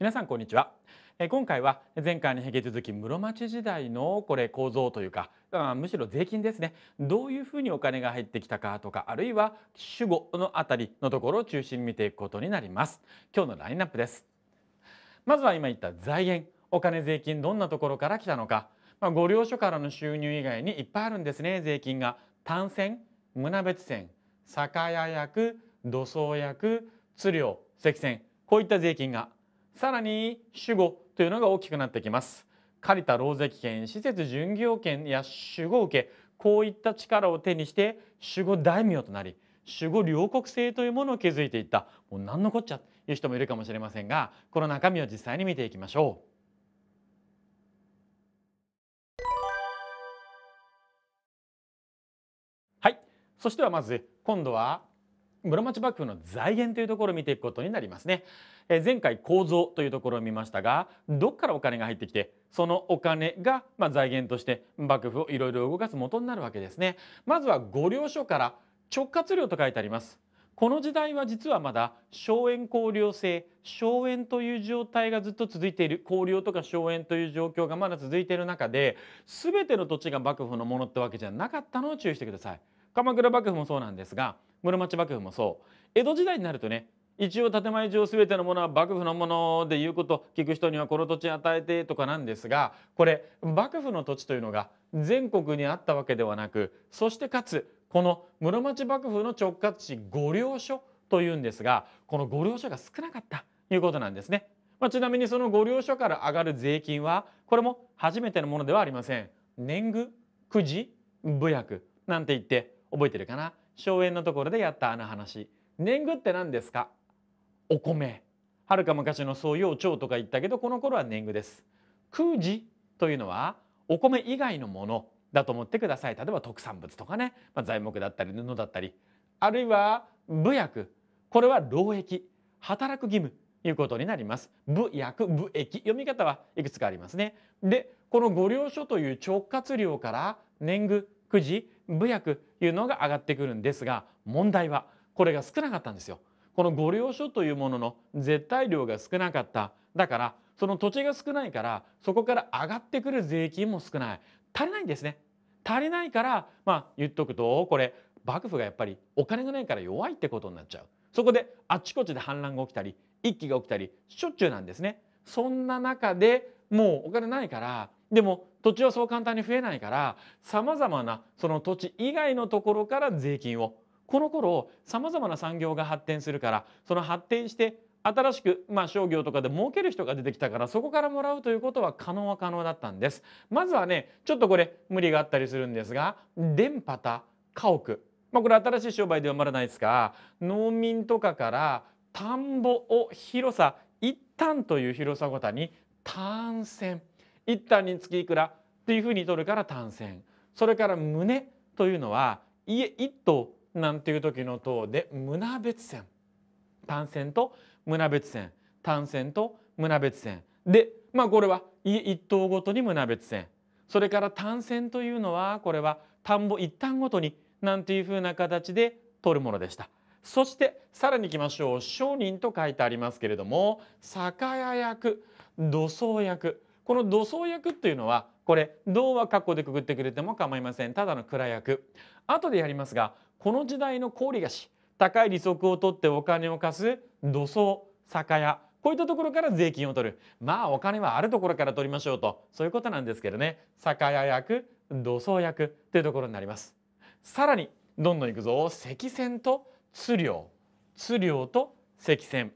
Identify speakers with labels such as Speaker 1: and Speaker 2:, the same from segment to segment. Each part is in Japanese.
Speaker 1: 皆さんこんにちはえ今回は前回に引き続き室町時代のこれ構造というかむしろ税金ですねどういうふうにお金が入ってきたかとかあるいは主語のあたりのところを中心に見ていくことになります今日のラインナップですまずは今言った財源お金税金どんなところから来たのか、まあ、ご領所からの収入以外にいっぱいあるんですね税金が単線胸別線酒屋役土葬役鶴料石線こういった税金がさらに主語というのが大きくなってきます借りた労籍権施設巡業権や守護受けこういった力を手にして守護大名となり守護両国制というものを築いていったもう何のこっちゃという人もいるかもしれませんがこの中身を実際に見ていきましょう。はいそしてはまず今度は室町幕府の財源というところを見ていくことになりますね、え前回構造というところを見ましたがどっからお金が入ってきてそのお金が、まあ財源として幕府をいろいろ動かす元になるわけですねまずは御領書から直轄領と書いてありますこの時代は実はまだ荘園公領制荘園という状態がずっと続いている公領とか荘園という状況がまだ続いている中で全ての土地が幕府のものってわけじゃなかったのを注意してください鎌倉幕府もそうなんですが室町幕府もそう江戸時代になるとね一応建前上全てのものは幕府のものでいうこと聞く人にはこの土地与えてとかなんですがこれ幕府の土地というのが全国にあったわけではなくそしてかつこの室町幕府の直轄地御領所というんですがこの御領所が少なかったということなんですね、まあ、ちなみにその御領所から上がる税金はこれも初めてのものではありません年貢くじ武薬なんて言って覚えてるかな荘園のところでやったあの話年貢って何ですかお米はるか昔の総陽町とか言ったけどこの頃は年貢です空時というのはお米以外のものだと思ってください例えば特産物とかね、まあ、材木だったり布だったりあるいは武役これは労役働く義務いうことになります武役武役読み方はいくつかありますねでこの御領所という直轄領から年貢くじ武薬いうのが上がってくるんですが問題はこれが少なかったんですよ。この御領所というものの絶対量が少なかっただからその土地が少ないからそこから上がってくる税金も少ない足りないんですね足りないからまあ言っとくとこれ幕府がやっぱりお金がないから弱いってことになっちゃうそこであっちこっちで反乱が起きたり一揆が起きたりしょっちゅうなんですねそんな中でもうお金ないからでも土地はそう簡単に増えないからさまざまなその土地以外のところから税金をこの頃さまざまな産業が発展するからその発展して新しく、まあ、商業とかで儲ける人が出てきたからそこからもらうということは可能は可能だったんですまずはねちょっとこれ無理があったりするんですが電波た家屋、まあ、これ新しい商売ではまれないですか農民とかから田んぼを広さ一旦という広さごとに単線一旦につきいくらっていうふうに取るから単線それから胸というのは家一棟なんていう時の棟で胸別線単線と胸別線単線と胸別線でまあこれは家一棟ごとに胸別線それから単線というのはこれは田んぼ一単ごとになんていうふうな形で取るものでした。そしてさらにいきましょう商人と書いてありますけれども酒屋役土葬役この土葬役っていうのはこれ銅は括弧でくぐってくれても構いませんただの蔵役後でやりますがこの時代の氷菓子高い利息を取ってお金を貸す土葬酒屋こういったところから税金を取るまあお金はあるところから取りましょうとそういうことなんですけどね酒屋役土葬役っていうところになりますさらにどんどんいくぞ石線と釣漁釣漁と石線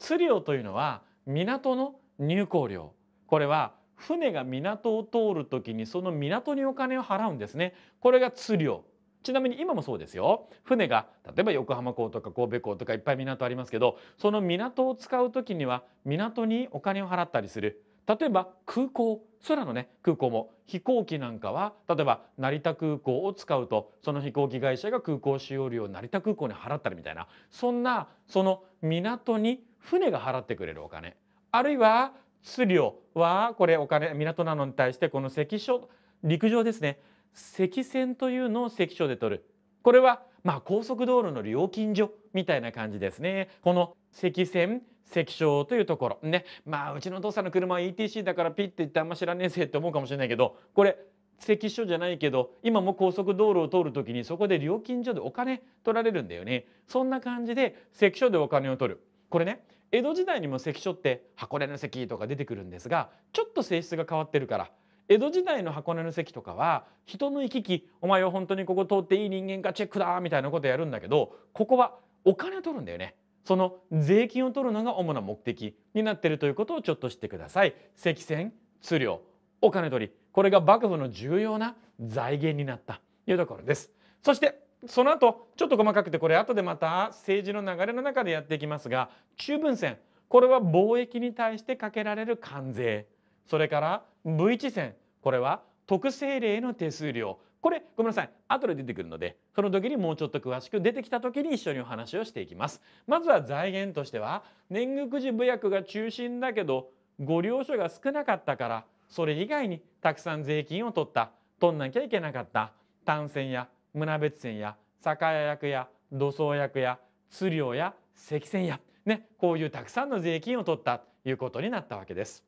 Speaker 1: 釣漁というのは港の入港料これは船が港を通るきにその港にお金を払うんですねこれが釣料ちなみに今もそうですよ船が例えば横浜港とか神戸港とかいっぱい港ありますけどその港を使う時には港にお金を払ったりする例えば空港空のね空港も飛行機なんかは例えば成田空港を使うとその飛行機会社が空港使用料を成田空港に払ったりみたいなそんなその港に船が払ってくれるお金あるいは質量はこれお金港なのに対してこの石書陸上ですね石線というのを石書で取るこれはまあ高速道路の料金所みたいな感じですねこの石線石章というところねまあうちのお父さんの車は ETC だからピッて言ってあんま知らねえぜって思うかもしれないけどこれ石書じゃないけど今も高速道路を通る時にそこで料金所でお金取られるんだよねそんな感じで石書でお金を取るこれね江戸時代にも関所って箱根の関とか出てくるんですがちょっと性質が変わってるから江戸時代の箱根の関とかは人の行き来お前は本当にここ通っていい人間かチェックだみたいなことやるんだけどここはお金を取るんだよね。その税金を取るのが主な目的になってるということをちょっと知ってください。関線、通量、お金取り、これが幕府の重要な財源になったというところです。そしてその後ちょっと細かくてこれ後でまた政治の流れの中でやっていきますが中分線これは貿易に対してかけられる関税それから V1 線これは特政令の手数料これごめんなさい後で出てくるのでその時にもうちょっと詳しく出てきた時に一緒にお話をしていきますまずは財源としては年貢時部役が中心だけどご領所が少なかったからそれ以外にたくさん税金を取った取んなきゃいけなかった単線や胸別線や酒屋役や土葬役や釣料や石線や、ね、こういうたくさんの税金を取ったということになったわけです。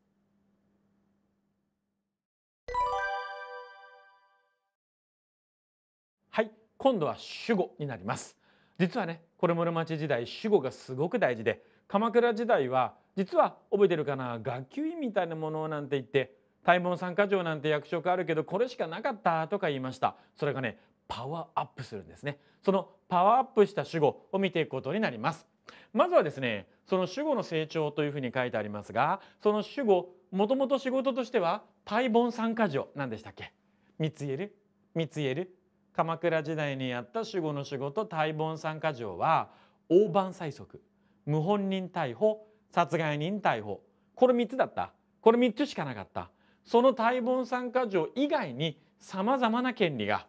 Speaker 1: はい、今度は守護になります。実はね、これ室町時代守護がすごく大事で鎌倉時代は実は覚えてるかな学級委員みたいなものなんて言って大門三課長なんて役職あるけどこれしかなかったとか言いましたそれがねパワーアップするんですねそのパワーアップした主語を見ていくことになりますまずはですねその主語の成長というふうに書いてありますがその主語もともと仕事としてはパイボン参加条なんでしたっけ三つ言える三つ言える鎌倉時代にやった主語の仕事大凡参加条は大盤催促無本人逮捕殺害人逮捕これ3つだったこれ3つしかなかったその大凡参加条以外にさまざまな権利が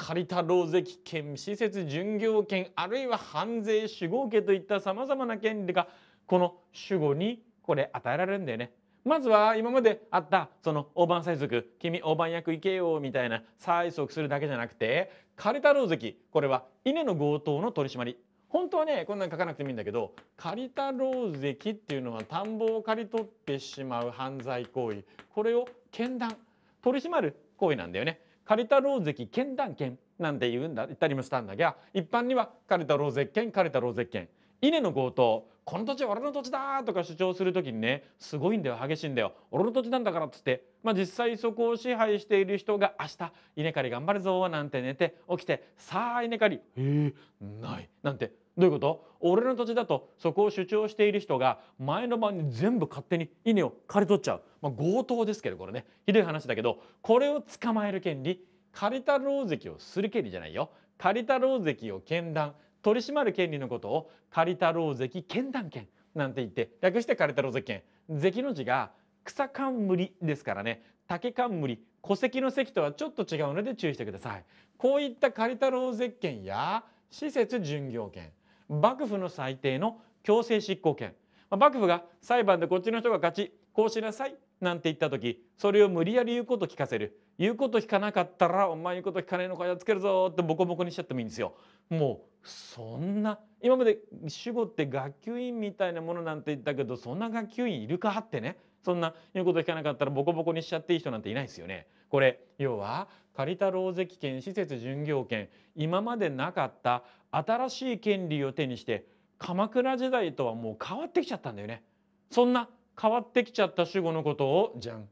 Speaker 1: 借りた労税権施設巡業権あるいは犯税守護権といったさまざまな権利がこの守護にこれ与えられるんだよね。まずは今まであったその大盤催促君大盤役行けよみたいな催促するだけじゃなくて借りた労籍これは稲の強盗の取り締まり本当はねこんなん書かなくてもいいんだけど借りた労籍っていうのは田んぼを借り取ってしまう犯罪行為これを検断取り締まる行為なんだよね。カルタローゼキ剣断剣なんて言うんだ言ったりもしたんだが一般にはカルタローゼ剣カルタローゼ剣稲の強盗この土地は俺の土地だとか主張する時にねすごいんだよ激しいんだよ俺の土地なんだからっつって、まあ、実際そこを支配している人が明日稲刈り頑張るぞなんて寝て起きてさあ稲刈りえー、ないなんてどういうこと俺の土地だとそこを主張している人が前の晩に全部勝手に稲を刈り取っちゃう、まあ、強盗ですけどこれねひどい話だけどこれを捕まえる権利借りた狼藉をする権利じゃないよ借りた狼藉を検断取り締まる権利のことを借りた狼藉検断権なんて言って略して借りた狼藉権関の字が草冠ですからね竹冠戸籍の席とはちょっと違うので注意してくださいこういった借りた狼藉権や施設巡業権幕府の最低の強制執行権まあ、幕府が裁判でこっちの人が勝ちこうしなさいなんて言った時それを無理やり言うこと聞かせる言うこと聞かなかったらお前言うこと聞かねえのかやっつけるぞってボコボコにしちゃってもいいんですよ。もうそんな今まで守護って学級委員みたいなものなんて言ったけどそんな学級委員いるかってねそんな言うこと聞かなかったらボコボコにしちゃっていい人なんていないですよね。これ要は借りた労責権施設巡業権今までなかった新しい権利を手にして鎌倉時代とはもう変わってきちゃったんだよね。そんな変わってきちゃった守護のことをじゃん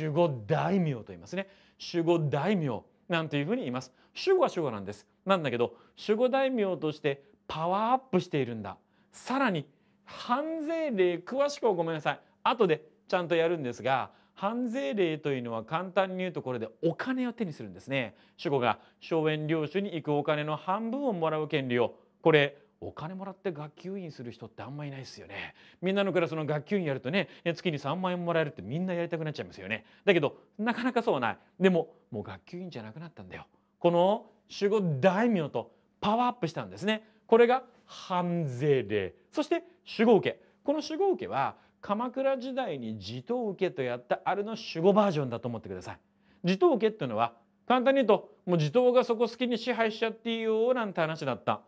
Speaker 1: 守護大名と言いますね。守護大名なんていうふうに言います。守護は守護なんです。なんだけど守護大名としてパワーアップしているんだ。さらに反税例詳しくはごめんなさい。後でちゃんとやるんですが反税令というのは簡単に言うところでお金を手にするんですね主語が荘園領主に行くお金の半分をもらう権利をこれお金もらって学級委員する人ってあんまりいないですよねみんなのクラスの学級委員やるとね月に3万円もらえるってみんなやりたくなっちゃいますよねだけどなかなかそうはないでももう学級委員じゃなくなったんだよこの守護大名とパワーアップしたんですねこれが反税令そして主語受けこの主語受けは鎌倉時代に地頭受けとやったあれの守護バージョンだと思ってください。地頭受けっていうのは簡単に言うともう地頭がそこ好きに支配しちゃっていいよなんて話だった。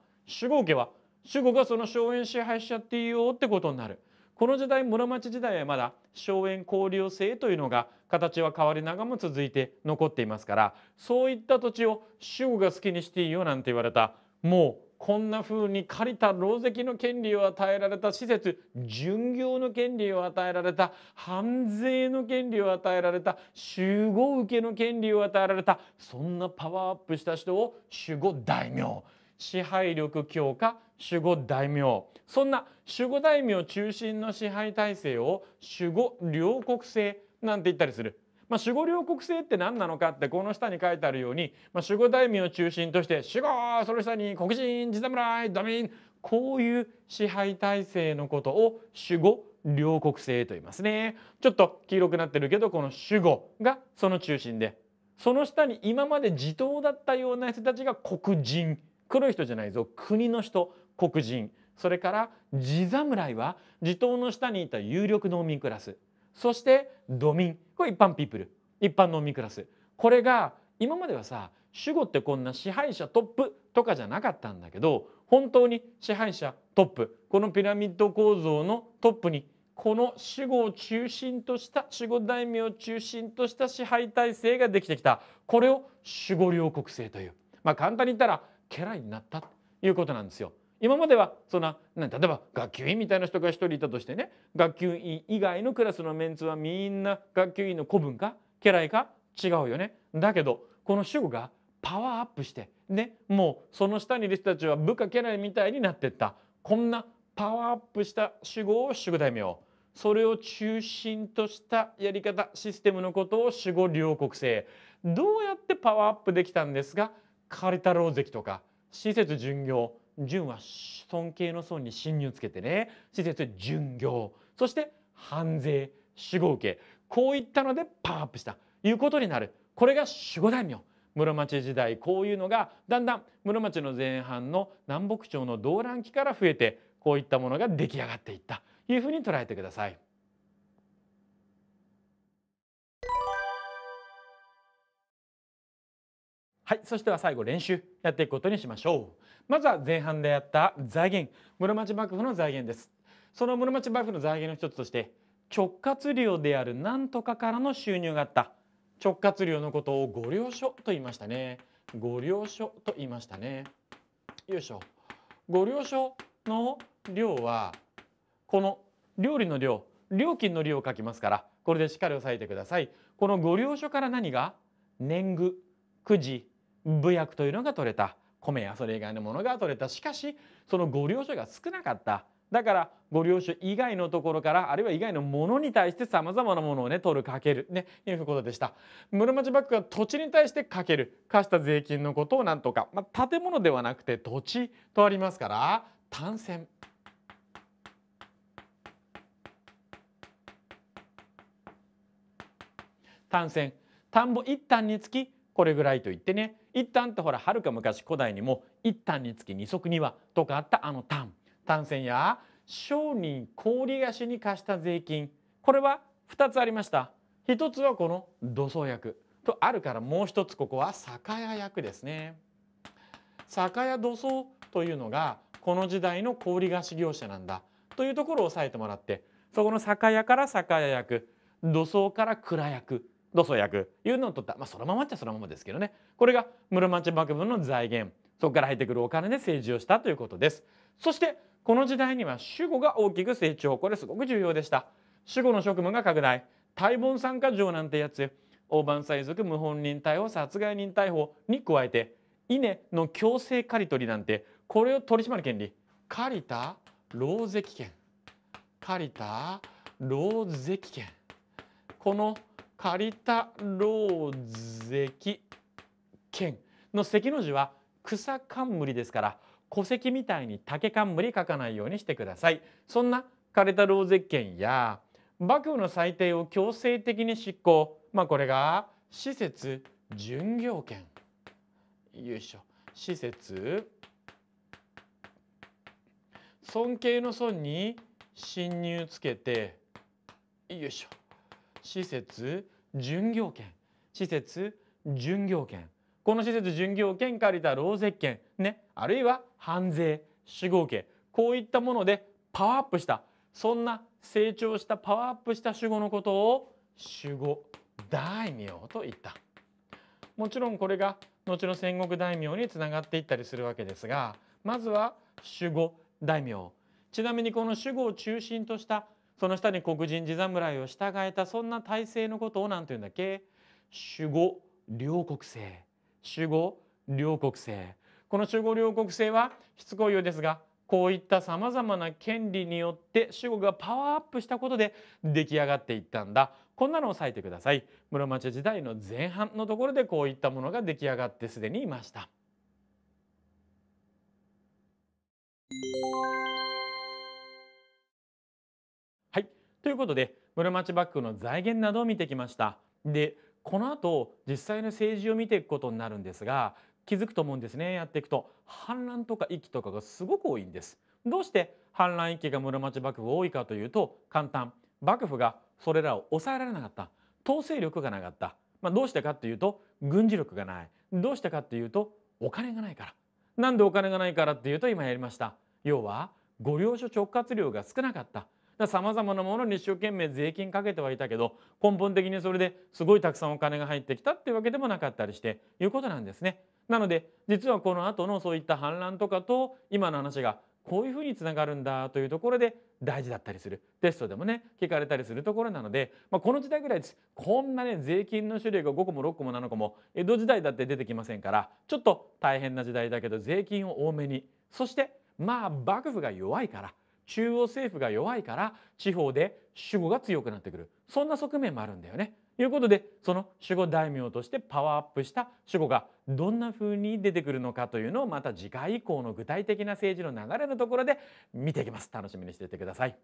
Speaker 1: 守護家は守護がその荘園支配しちゃっていいよってことになる。この時代室町時代はまだ荘園交流制というのが形は変わりながらも続いて残っていますからそういった土地を守護が好きにしていいよなんて言われたもうこんな風に借りた牢石の権利を与えられた施設巡業の権利を与えられた犯税の権利を与えられた守護受けの権利を与えられたそんなパワーアップした人を守護大名支配力強化守護大名そんな守護大名中心の支配体制を守護両国制なんて言ったりするまあ、守護両国制って何なのかってこの下に書いてあるように、まあ、守護大名を中心として守護その下に黒人地侍ドミンこういう支配体制のことを守護両国制と言いますねちょっと黄色くなってるけどこの守護がその中心でその下に今まで地頭だったような人たちが黒人黒い人じゃないぞ国の人黒人それから地侍は地頭の下にいた有力農民クラスそしてドミンこれ一般ピープル一般農民クラスこれが今まではさ守護ってこんな支配者トップとかじゃなかったんだけど本当に支配者トップこのピラミッド構造のトップにこの守護を中心とした守護大名を中心とした支配体制ができてきたこれを守護領国制という、まあ、簡単に言ったら家来になったということなんですよ。今まではそんな例えば学級委員みたいな人が1人いたとしてね学級委員以外のクラスのメンツはみんな学級委員の子分か家来か違うよね。だけどこの主語がパワーアップして、ね、もうその下にいる人たちは部下家来みたいになってったこんなパワーアップした主語を主語大名それを中心としたやり方システムのことを守護両国制どうやってパワーアップできたんですが借り太郎関とか施設巡業純は尊敬の尊に侵入つけてね施設巡業そして反税守護受けこういったのでパワーアップしたいうことになるこれが守護大名室町時代こういうのがだんだん室町の前半の南北朝の動乱期から増えてこういったものが出来上がっていったというふうに捉えてください。はい、そしては最後練習やっていくことにしましょう。まずは前半でやった財源室町幕府の財源ですその室町幕府の財源の一つとして直轄領である何とかからの収入があった直轄領のことを御領所と言いましたね御領所と言いましたねよいしょ御領所の量はこの料理の量料金の量を書きますからこれでしっかり押さえてくださいこの御領所から何が年貢くじ部役というのが取れた米やそれ以外のものが取れたしかしそのご領収が少なかっただからご領収以外のところからあるいは以外のものに対してさまざまなものをね取るかけるねいうことでした室町幕府は土地に対してかける貸した税金のことをなんとか、まあ、建物ではなくて土地とありますから単線単線田んぼ一旦につきこれぐらいと言ってね一旦ってほらはるか昔古代にも一旦につき二足にはとかあったあの単単線や商人小売菓子に貸した税金これは二つありました一つはこの土葬役とあるからもう一つここは酒屋役ですね酒屋土葬というのがこの時代の小売菓子業者なんだというところを押さえてもらってそこの酒屋から酒屋役土葬から蔵役土素役いうのを取った、まあ、そのままっちゃそのままですけどねこれが室町幕府の財源そこから入ってくるお金で政治をしたということですそしてこの時代には守護が大きく成長これすごく重要でした守護の職務が拡大大凡参加条なんてやつ大盤祭族無本人逮捕殺害人逮捕に加えて稲の強制刈り取りなんてこれを取り締まる権利借りた牢石権借りた牢石権この借りた老石剣の石の字は草冠ですから戸籍みたいに竹冠書かないようにしてくださいそんな借りた老石剣や幕府の裁定を強制的に執行まあこれが施設巡業権よいしょ施設尊敬の尊に侵入つけてよいしょ施設巡業券施設巡業券この施設巡業券借りた労石券ねあるいは半税主護計こういったものでパワーアップしたそんな成長したパワーアップした守護のことを守護大名と言ったもちろんこれが後の戦国大名につながっていったりするわけですがまずは守護大名ちなみにこの守護を中心としたその下に黒人地侍を従えたそんな体制のことを何て言うんだっけ守護両国制守護両国制この守護両国制はしつこいようですがこういったさまざまな権利によって守護がパワーアップしたことで出来上がっていったんだこんなのを割えてください室町時代の前半のところでこういったものが出来上がってすでにいました。ということで室町幕府の財源などを見てきました。でこの後実際の政治を見ていくことになるんですが気づくと思うんですねやっていくと反乱とか遺とかがすごく多いんです。どうして反乱遺が室町幕府多いかというと簡単幕府がそれらを抑えられなかった統制力がなかった、まあ、どうしてかというと軍事力がないどうしてかというとお金がないからなんでお金がないからっていうと今やりました要は御領所直轄量が少なかったさまざまなものに一生懸命税金かけてはいたけど根本的にそれですごいたくさんお金が入ってきたっていうわけでもなかったりしていうことなんですね。なので実はこの後のそういった反乱とかと今の話がこういうふうにつながるんだというところで大事だったりするテストでもね聞かれたりするところなので、まあ、この時代ぐらいですこんなね税金の種類が5個も6個も7個も江戸時代だって出てきませんからちょっと大変な時代だけど税金を多めにそしてまあ幕府が弱いから中央政府が弱いから地方で守護が強くなってくるそんな側面もあるんだよね。ということでその守護大名としてパワーアップした守護がどんな風に出てくるのかというのをまた次回以降の具体的な政治の流れのところで見ていきます。楽しみにしていてください。